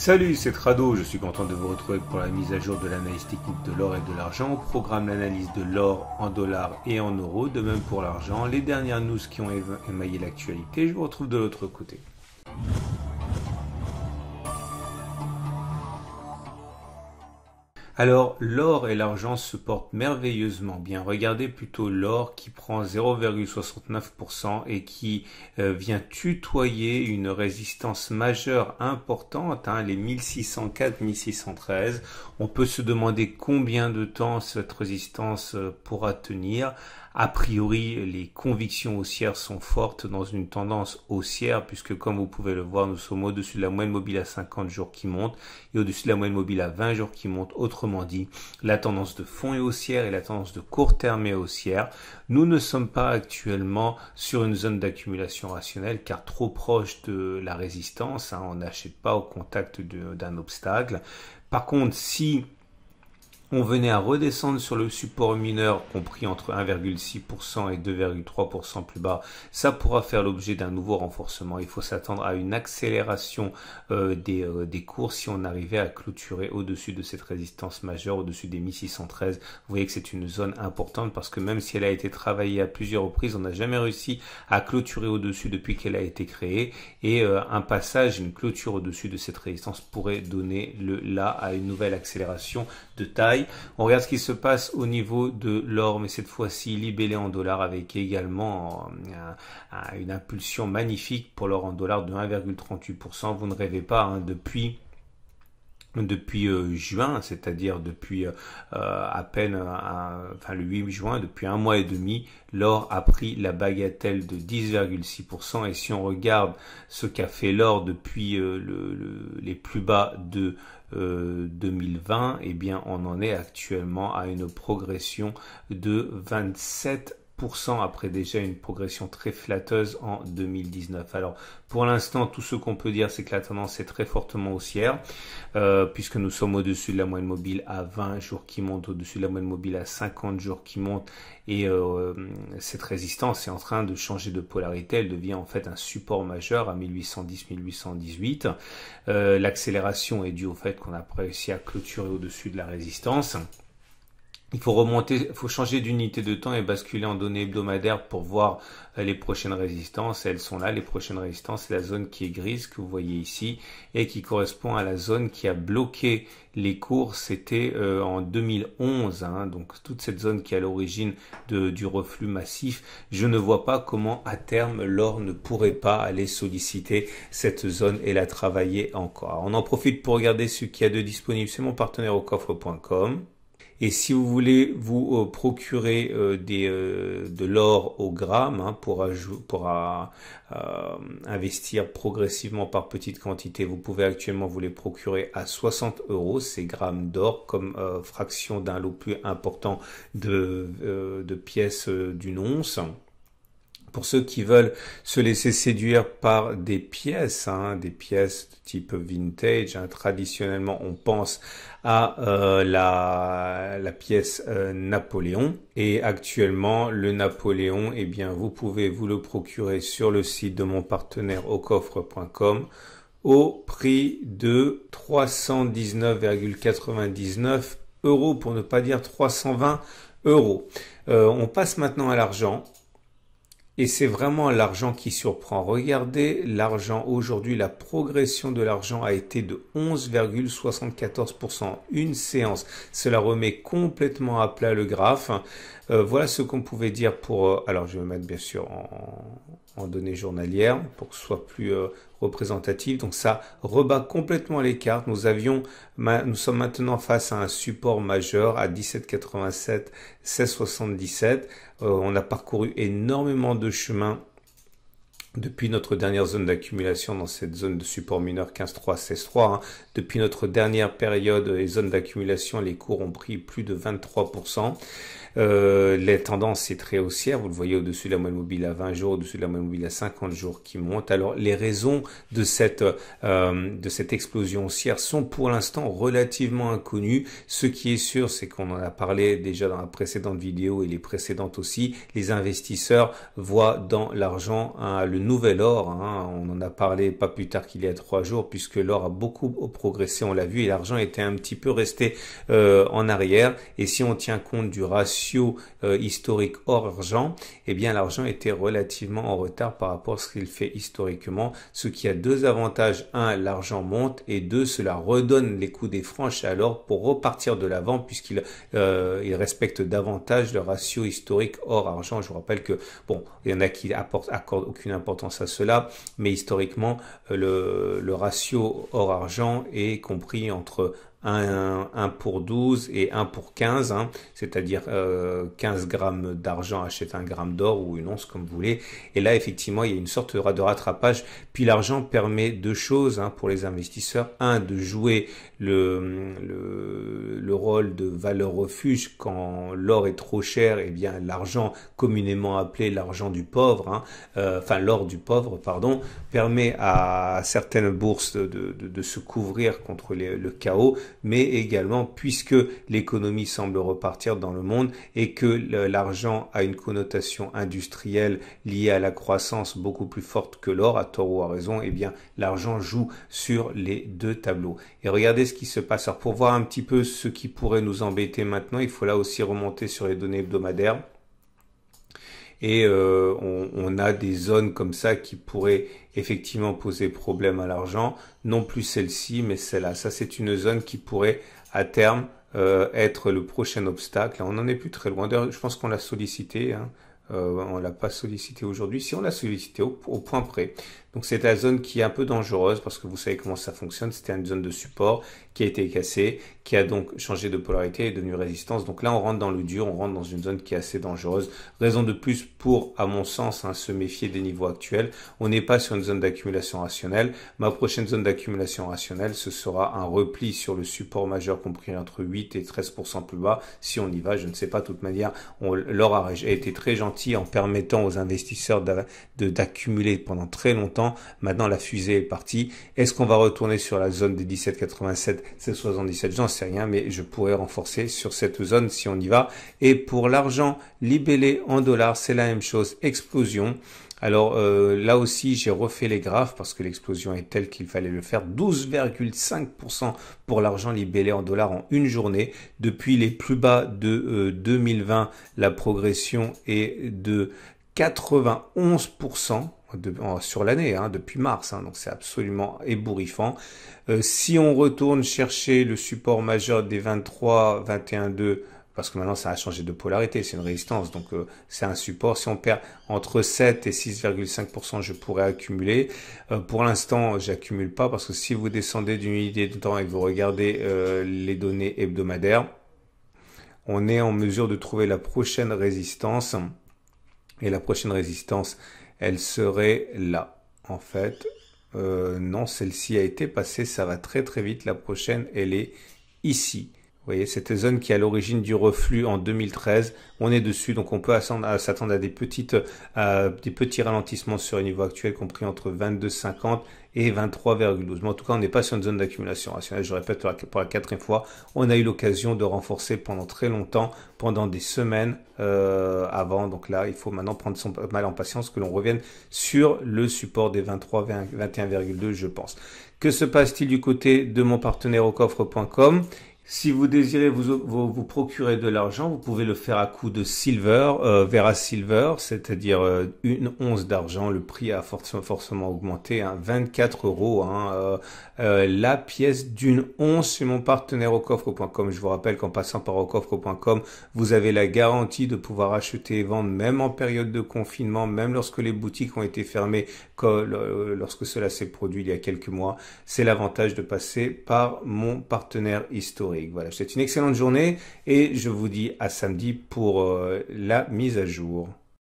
Salut, c'est Trado, je suis content de vous retrouver pour la mise à jour de l'analyse technique de l'or et de l'argent. Au programme l'analyse de l'or en dollars et en euros, de même pour l'argent, les dernières news qui ont émaillé l'actualité, je vous retrouve de l'autre côté. Alors l'or et l'argent se portent merveilleusement bien. Regardez plutôt l'or qui prend 0,69% et qui euh, vient tutoyer une résistance majeure importante, hein, les 1604-1613. On peut se demander combien de temps cette résistance euh, pourra tenir a priori, les convictions haussières sont fortes dans une tendance haussière, puisque comme vous pouvez le voir, nous sommes au-dessus de la moyenne mobile à 50 jours qui monte et au-dessus de la moyenne mobile à 20 jours qui monte. Autrement dit, la tendance de fond est haussière et la tendance de court terme est haussière. Nous ne sommes pas actuellement sur une zone d'accumulation rationnelle, car trop proche de la résistance, hein, on n'achète pas au contact d'un obstacle. Par contre, si on venait à redescendre sur le support mineur compris entre 1,6% et 2,3% plus bas, ça pourra faire l'objet d'un nouveau renforcement. Il faut s'attendre à une accélération euh, des, euh, cours si on arrivait à clôturer au-dessus de cette résistance majeure, au-dessus des 1613. Vous voyez que c'est une zone importante parce que même si elle a été travaillée à plusieurs reprises, on n'a jamais réussi à clôturer au-dessus depuis qu'elle a été créée et euh, un passage, une clôture au-dessus de cette résistance pourrait donner le là à une nouvelle accélération de taille on regarde ce qui se passe au niveau de l'or, mais cette fois-ci libellé en dollars avec également euh, une impulsion magnifique pour l'or en dollars de 1,38%. Vous ne rêvez pas hein. depuis depuis euh, juin, c'est-à-dire depuis euh, à peine enfin, le 8 juin, depuis un mois et demi, l'or a pris la bagatelle de 10,6%. Et si on regarde ce qu'a fait l'or depuis euh, le, les plus bas de 2020, eh bien on en est actuellement à une progression de 27 après déjà une progression très flatteuse en 2019. Alors pour l'instant, tout ce qu'on peut dire, c'est que la tendance est très fortement haussière, euh, puisque nous sommes au-dessus de la moyenne mobile à 20 jours qui monte, au-dessus de la moyenne mobile à 50 jours qui monte, et euh, cette résistance est en train de changer de polarité, elle devient en fait un support majeur à 1810-1818. Euh, l'accélération est due au fait qu'on a réussi à clôturer au-dessus de la résistance. Il faut remonter, il faut changer d'unité de temps et basculer en données hebdomadaires pour voir euh, les prochaines résistances. Elles sont là. Les prochaines résistances, c'est la zone qui est grise que vous voyez ici et qui correspond à la zone qui a bloqué les cours. C'était euh, en 2011. Hein. donc toute cette zone qui est à l'origine du reflux massif. Je ne vois pas comment à terme l'or ne pourrait pas aller solliciter cette zone et la travailler encore. on en profite pour regarder ce qu'il y a de disponible. C'est mon partenaire au coffre.com. Et si vous voulez vous euh, procurer euh, des, euh, de l'or au gramme hein, pour, pour investir progressivement par petite quantité, vous pouvez actuellement vous les procurer à 60 euros, ces grammes d'or comme fraction d'un lot plus important de, de pièces d'une once. Pour ceux qui veulent se laisser séduire par des pièces, hein, des pièces de type vintage, hein, traditionnellement on pense à euh, la, pièce euh, Napoléon. Et actuellement, le Napoléon, eh bien, vous pouvez vous le procurer sur le site de mon partenaire au coffre.com au prix de 319,99 euros, pour ne pas dire 320 euros. Euh, on passe maintenant à l'argent. Et c'est vraiment l'argent qui surprend. Regardez l'argent aujourd'hui, la progression de l'argent a été de 11,74% une séance. Cela remet complètement à plat le graphe. Euh, voilà ce qu'on pouvait dire pour... Euh, alors je vais mettre bien sûr en, données journalières pour que ce soit plus euh, représentatif. Donc ça rebat complètement les cartes. Nous avions, nous sommes maintenant face à un support majeur à 17,87 1677. Euh, on a parcouru énormément de chemins depuis notre dernière zone d'accumulation dans cette zone de support mineur 15-3, 16-3. Hein, depuis notre dernière période les zones d'accumulation, les cours ont pris plus de 23%. Euh, les tendances est très haussière, vous le voyez au-dessus de la moyenne mobile à 20 jours, au-dessus de la moyenne mobile à 50 jours qui monte. Alors les raisons de cette, euh, de cette explosion haussière sont pour l'instant relativement inconnues. Ce qui est sûr, c'est qu'on en a parlé déjà dans la précédente vidéo et les précédentes aussi, les investisseurs voient dans l'argent hein, le nouvel or. Hein. On en a parlé pas plus tard qu'il y a trois jours, puisque l'or a beaucoup progressé, on l'a vu, et l'argent était un petit peu resté euh, en arrière. Et si on tient compte du ratio euh, historique or-argent, eh bien l'argent était relativement en retard par rapport à ce qu'il fait historiquement, ce qui a deux avantages. Un, l'argent monte, et deux, cela redonne les coûts des franches à l'or pour repartir de l'avant, puisqu'il euh, respecte davantage le ratio historique or-argent. Je vous rappelle que, bon, il y en a qui apportent, accordent aucune importance à cela, mais historiquement, euh, le, le ratio hors argent est compris entre un pour 12 et un pour 15, hein. c'est-à-dire euh, 15 grammes d'argent achètent un gramme d'or ou une once comme vous voulez. Et là, effectivement, il y a une sorte de rattrapage. Puis l'argent permet deux choses hein, pour les investisseurs. Un, de jouer le, le, rôle de valeur refuge quand l'or est trop cher, et eh bien l'argent communément appelé l'argent du pauvre, hein, euh, enfin l'or du pauvre, pardon, permet à certaines bourses de, de, de se couvrir contre le chaos mais également puisque l'économie semble repartir dans le monde et que l'argent a une connotation industrielle liée à la croissance beaucoup plus forte que l'or, à tort ou à raison, eh bien l'argent joue sur les deux tableaux. Et regardez ce qui se passe. Alors pour voir un petit peu ce qui pourrait nous embêter maintenant, il faut là aussi remonter sur les données hebdomadaires et euh, on, a des zones comme ça qui pourraient effectivement poser problème à l'argent, non plus celle-ci, mais celle-là. Ça, c'est une zone qui pourrait à terme euh, être le prochain obstacle. On n'en est plus très loin. Je pense qu'on l'a sollicité. Hein. Euh, on l'a pas sollicité aujourd'hui. Si on l'a sollicité au, point près, donc c'est la zone qui est un peu dangereuse parce que vous savez comment ça fonctionne. C'était une zone de support qui a été cassée, qui a donc changé de polarité et devenu devenue résistance. Donc là, on rentre dans le dur, on rentre dans une zone qui est assez dangereuse. Raison de plus pour, à mon sens, hein, se méfier des niveaux actuels. On n'est pas sur une zone d'accumulation rationnelle. Ma prochaine zone d'accumulation rationnelle, ce sera un repli sur le support majeur compris entre 8 et 13% plus bas. Si on y va, je ne sais pas, de toute manière, on, a été très gentil en permettant aux investisseurs d'accumuler pendant très longtemps Maintenant, la fusée est partie. Est-ce qu'on va retourner sur la zone des 17,87, 77 J'en sais rien, mais je pourrais renforcer sur cette zone si on y va. Et pour l'argent libellé en dollars, c'est la même chose. Explosion. Alors euh, là aussi, j'ai refait les graphes parce que l'explosion est telle qu'il fallait le faire. 12,5% pour l'argent libellé en dollars en une journée. Depuis les plus bas de 2020, euh, la progression est de 91% sur l'année, hein, depuis mars, hein, donc c'est absolument ébouriffant. Euh, si on retourne chercher le support majeur des 23, 21, 2, parce que maintenant ça a changé de polarité, c'est une résistance, donc euh, c'est un support. Si on perd entre 7 et 6,5%, je pourrais accumuler. Euh, pour l'instant, j'accumule pas, parce que si vous descendez d'une idée de temps et que vous regardez les données hebdomadaires, on est en mesure de trouver la prochaine résistance. Et la prochaine résistance, elle serait là. En fait, euh, non, celle-ci a été passée, ça va très très vite. La prochaine, elle est ici. Vous voyez, cette zone qui est à l'origine du reflux en 2013, on est dessus, donc on peut s'attendre à des, petites, des petits ralentissements sur un niveau actuel, compris entre 22,50 et 23,12. Mais en tout cas, on n'est pas sur une zone d'accumulation rationnelle. Je répète pour la, quatrième fois, on a eu l'occasion de renforcer pendant très longtemps, pendant des semaines euh, avant. Donc là, il faut maintenant prendre son mal en patience que l'on revienne sur le support des 23, 21,2, je pense. Que se passe-t-il du côté de mon partenaire au coffre.com si vous désirez vous, vous, vous procurer de l'argent, vous pouvez le faire à coup de silver, euh, vera silver, c'est-à-dire euh, une once d'argent. Le prix a forcément augmenté, hein, 24 euros. Hein, euh, euh, la pièce d'une once chez mon partenaire au coffre.com. Je vous rappelle qu'en passant par au coffre.com, vous avez la garantie de pouvoir acheter et vendre même en période de confinement, même lorsque les boutiques ont été fermées, lorsque cela s'est produit il y a quelques mois. C'est l'avantage de passer par mon partenaire historique. C'était Voilà, une excellente journée et je vous dis à samedi pour euh, la mise à jour.